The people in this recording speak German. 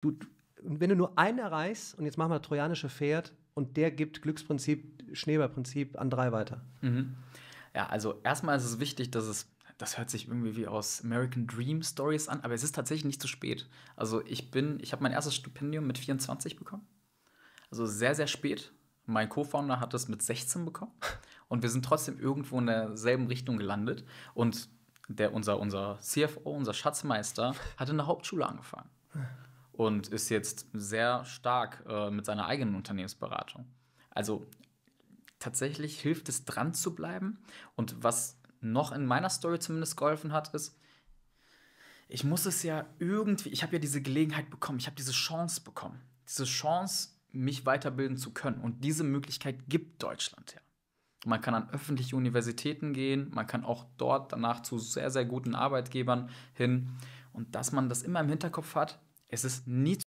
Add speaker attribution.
Speaker 1: du, wenn du nur einen erreichst, und jetzt machen wir das trojanische Pferd, und der gibt Glücksprinzip, Schneeballprinzip an drei weiter. Mhm. Ja, also erstmal ist es wichtig, dass es, das hört sich irgendwie wie aus American Dream Stories an, aber es ist tatsächlich nicht zu spät. Also ich bin, ich habe mein erstes Stipendium mit 24 bekommen. Also sehr, sehr spät. Mein Co-Founder hat es mit 16 bekommen. Und wir sind trotzdem irgendwo in derselben Richtung gelandet. Und der, unser, unser CFO, unser Schatzmeister, hat in der Hauptschule angefangen und ist jetzt sehr stark äh, mit seiner eigenen Unternehmensberatung. Also tatsächlich hilft es dran zu bleiben. Und was noch in meiner Story zumindest geholfen hat, ist, ich muss es ja irgendwie, ich habe ja diese Gelegenheit bekommen, ich habe diese Chance bekommen, diese Chance, mich weiterbilden zu können. Und diese Möglichkeit gibt Deutschland her. Man kann an öffentliche Universitäten gehen, man kann auch dort danach zu sehr, sehr guten Arbeitgebern hin. Und dass man das immer im Hinterkopf hat, es ist nie